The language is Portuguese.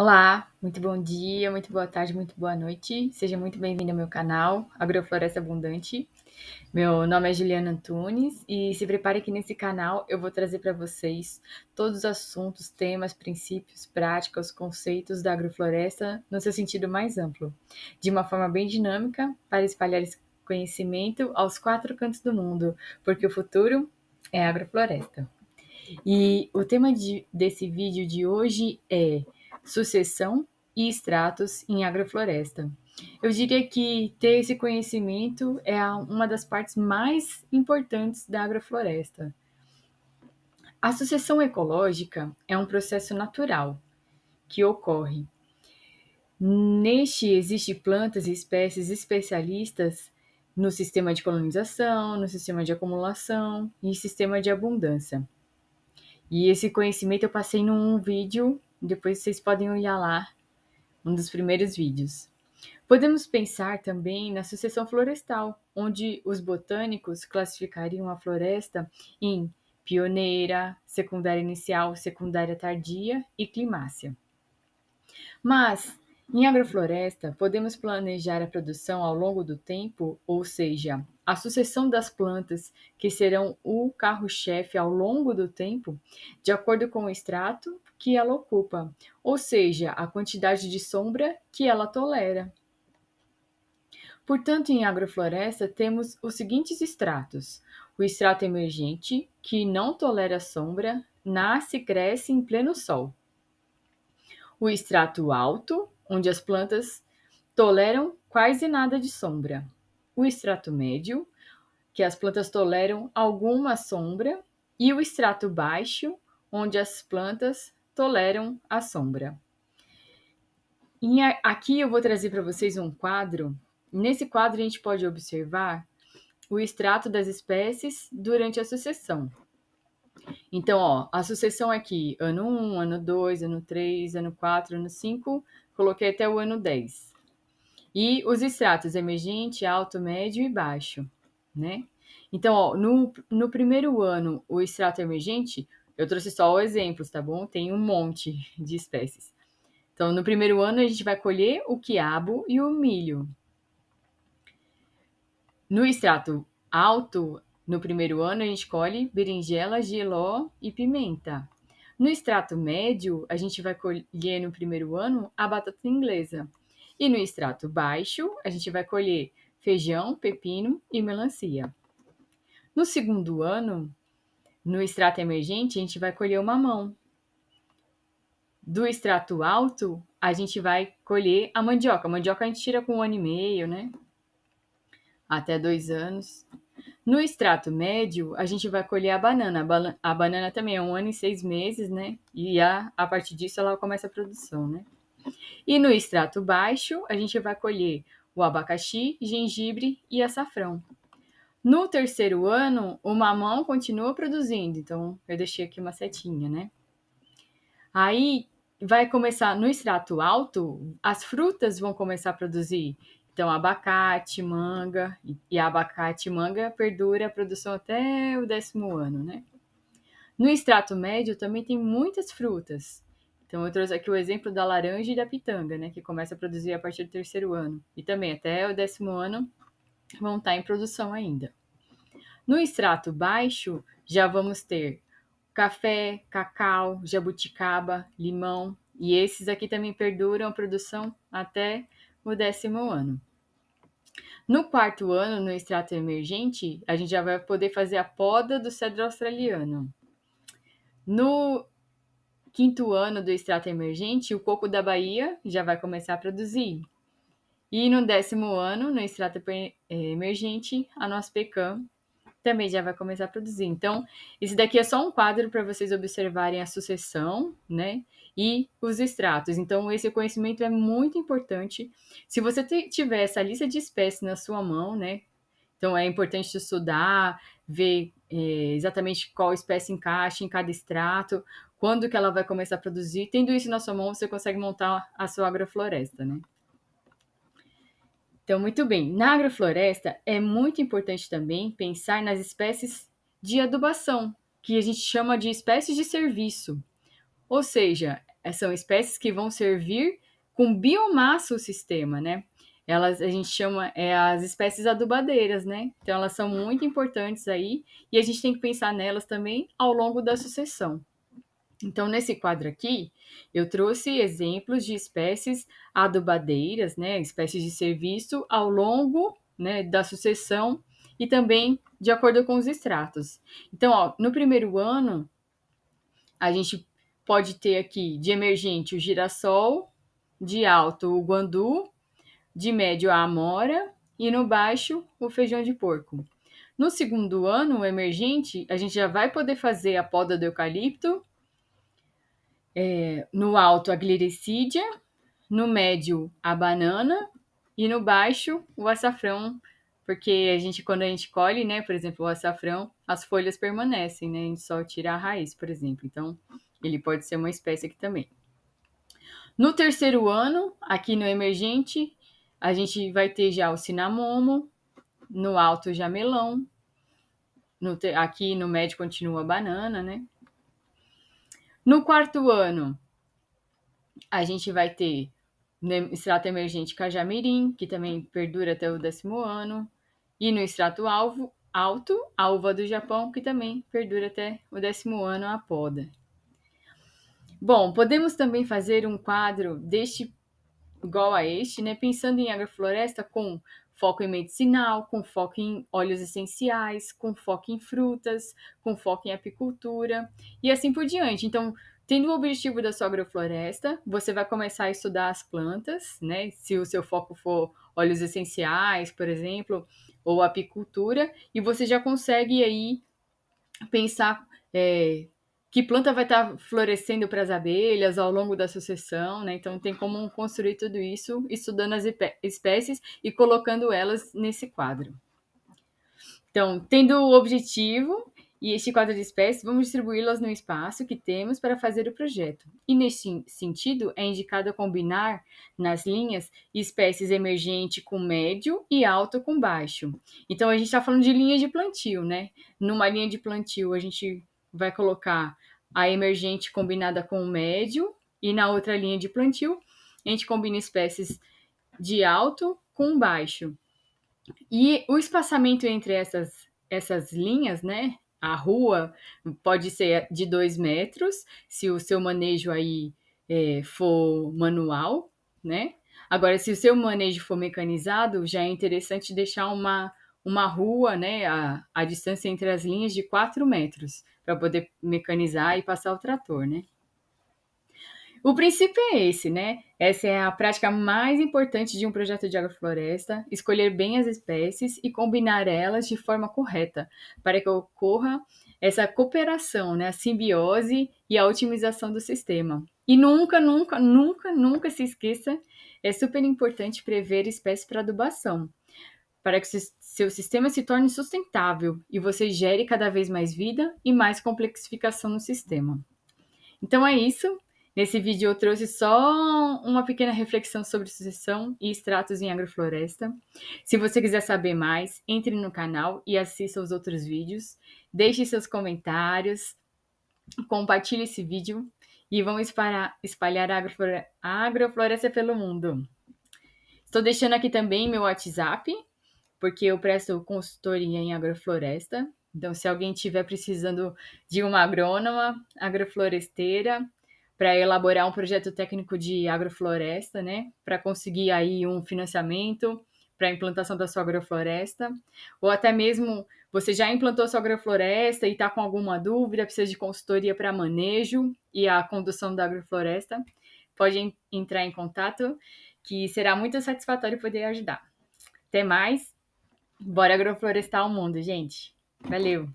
Olá, muito bom dia, muito boa tarde, muito boa noite. Seja muito bem-vindo ao meu canal Agrofloresta Abundante. Meu nome é Juliana Antunes e se prepare que nesse canal eu vou trazer para vocês todos os assuntos, temas, princípios, práticas, conceitos da agrofloresta no seu sentido mais amplo, de uma forma bem dinâmica para espalhar esse conhecimento aos quatro cantos do mundo, porque o futuro é agrofloresta. E o tema de, desse vídeo de hoje é sucessão e extratos em agrofloresta. Eu diria que ter esse conhecimento é uma das partes mais importantes da agrofloresta. A sucessão ecológica é um processo natural que ocorre. Neste existem plantas e espécies especialistas no sistema de colonização, no sistema de acumulação e sistema de abundância. E esse conhecimento eu passei num vídeo depois vocês podem olhar lá um dos primeiros vídeos. Podemos pensar também na sucessão florestal, onde os botânicos classificariam a floresta em pioneira, secundária inicial, secundária tardia e climácia. Mas, em agrofloresta, podemos planejar a produção ao longo do tempo, ou seja, a sucessão das plantas, que serão o carro-chefe ao longo do tempo, de acordo com o extrato que ela ocupa, ou seja, a quantidade de sombra que ela tolera. Portanto, em agrofloresta temos os seguintes extratos: o extrato emergente, que não tolera sombra, nasce e cresce em pleno sol. O extrato alto, onde as plantas toleram quase nada de sombra o extrato médio, que as plantas toleram alguma sombra, e o extrato baixo, onde as plantas toleram a sombra. E aqui eu vou trazer para vocês um quadro. Nesse quadro a gente pode observar o extrato das espécies durante a sucessão. Então, ó, a sucessão aqui, ano 1, ano 2, ano 3, ano 4, ano 5, coloquei até o ano 10. E os extratos emergente, alto, médio e baixo, né? Então, ó, no, no primeiro ano, o extrato emergente, eu trouxe só exemplos, tá bom? Tem um monte de espécies. Então, no primeiro ano, a gente vai colher o quiabo e o milho. No extrato alto, no primeiro ano, a gente colhe berinjela, geló e pimenta. No extrato médio, a gente vai colher no primeiro ano a batata inglesa. E no extrato baixo, a gente vai colher feijão, pepino e melancia. No segundo ano, no extrato emergente, a gente vai colher o mamão. Do extrato alto, a gente vai colher a mandioca. A mandioca a gente tira com um ano e meio, né? Até dois anos. No extrato médio, a gente vai colher a banana. A, ba a banana também é um ano e seis meses, né? E a, a partir disso ela começa a produção, né? E no extrato baixo, a gente vai colher o abacaxi, gengibre e açafrão. No terceiro ano, o mamão continua produzindo, então eu deixei aqui uma setinha, né? Aí vai começar no extrato alto, as frutas vão começar a produzir. Então, abacate, manga, e abacate manga perdura a produção até o décimo ano, né? No extrato médio também tem muitas frutas, então, eu trouxe aqui o exemplo da laranja e da pitanga, né, que começa a produzir a partir do terceiro ano. E também até o décimo ano vão estar em produção ainda. No extrato baixo, já vamos ter café, cacau, jabuticaba, limão, e esses aqui também perduram a produção até o décimo ano. No quarto ano, no extrato emergente, a gente já vai poder fazer a poda do cedro australiano. No quinto ano do extrato emergente, o coco da Bahia já vai começar a produzir. E no décimo ano, no extrato eh, emergente, a nossa pecan também já vai começar a produzir. Então, esse daqui é só um quadro para vocês observarem a sucessão, né? E os extratos. Então, esse conhecimento é muito importante. Se você tiver essa lista de espécies na sua mão, né? Então, é importante estudar, ver é, exatamente qual espécie encaixa em cada extrato, quando que ela vai começar a produzir. Tendo isso na sua mão, você consegue montar a sua agrofloresta, né? Então, muito bem. Na agrofloresta, é muito importante também pensar nas espécies de adubação, que a gente chama de espécies de serviço. Ou seja, eh, são espécies que vão servir com biomassa o sistema, né? Elas a gente chama é, as espécies adubadeiras, né? Então elas são muito importantes aí e a gente tem que pensar nelas também ao longo da sucessão. Então, nesse quadro aqui, eu trouxe exemplos de espécies adubadeiras, né, espécies de serviço ao longo né, da sucessão e também de acordo com os extratos. Então, ó, no primeiro ano, a gente pode ter aqui de emergente o girassol, de alto o guandu, de médio a amora e no baixo o feijão de porco. No segundo ano, o emergente, a gente já vai poder fazer a poda do eucalipto é, no alto a glericídia, no médio a banana e no baixo o açafrão, porque a gente quando a gente colhe, né, por exemplo, o açafrão, as folhas permanecem, né, a gente só tira a raiz, por exemplo. Então, ele pode ser uma espécie aqui também. No terceiro ano, aqui no emergente, a gente vai ter já o cinamomo, no alto já melão, no, aqui no médio continua a banana, né? No quarto ano, a gente vai ter no extrato emergente cajamirim, que também perdura até o décimo ano, e no extrato alvo, alto, a uva do Japão, que também perdura até o décimo ano a poda. Bom, podemos também fazer um quadro deste igual a este, né, pensando em agrofloresta com foco em medicinal, com foco em óleos essenciais, com foco em frutas, com foco em apicultura e assim por diante. Então, tendo o objetivo da sua agrofloresta, você vai começar a estudar as plantas, né? Se o seu foco for óleos essenciais, por exemplo, ou apicultura, e você já consegue aí pensar é, que planta vai estar tá florescendo para as abelhas ao longo da sucessão, né? Então tem como construir tudo isso estudando as espécies e colocando elas nesse quadro. Então, tendo o objetivo e este quadro de espécies, vamos distribuí-las no espaço que temos para fazer o projeto. E nesse sentido, é indicado combinar nas linhas espécies emergente com médio e alto com baixo. Então, a gente está falando de linha de plantio, né? Numa linha de plantio, a gente vai colocar a emergente combinada com o médio e na outra linha de plantio a gente combina espécies de alto com baixo. E o espaçamento entre essas, essas linhas, né? A rua pode ser de 2 metros, se o seu manejo aí é, for manual, né? Agora, se o seu manejo for mecanizado, já é interessante deixar uma, uma rua, né? A, a distância entre as linhas de 4 metros, para poder mecanizar e passar o trator, né? O princípio é esse, né? Essa é a prática mais importante de um projeto de agrofloresta: escolher bem as espécies e combinar elas de forma correta, para que ocorra essa cooperação, né? a simbiose e a otimização do sistema. E nunca, nunca, nunca, nunca se esqueça: é super importante prever espécies para adubação, para que seu sistema se torne sustentável e você gere cada vez mais vida e mais complexificação no sistema. Então é isso. Nesse vídeo eu trouxe só uma pequena reflexão sobre sucessão e extratos em agrofloresta. Se você quiser saber mais, entre no canal e assista os outros vídeos. Deixe seus comentários, compartilhe esse vídeo e vamos espalhar, espalhar a a agrofloresta pelo mundo. Estou deixando aqui também meu WhatsApp porque eu presto consultoria em agrofloresta. Então, se alguém estiver precisando de uma agrônoma, agrofloresteira, para elaborar um projeto técnico de agrofloresta, né, para conseguir aí um financiamento para a implantação da sua agrofloresta, ou até mesmo você já implantou sua agrofloresta e está com alguma dúvida, precisa de consultoria para manejo e a condução da agrofloresta, pode entrar em contato, que será muito satisfatório poder ajudar. Até mais! Bora agroflorestar o mundo, gente. Valeu!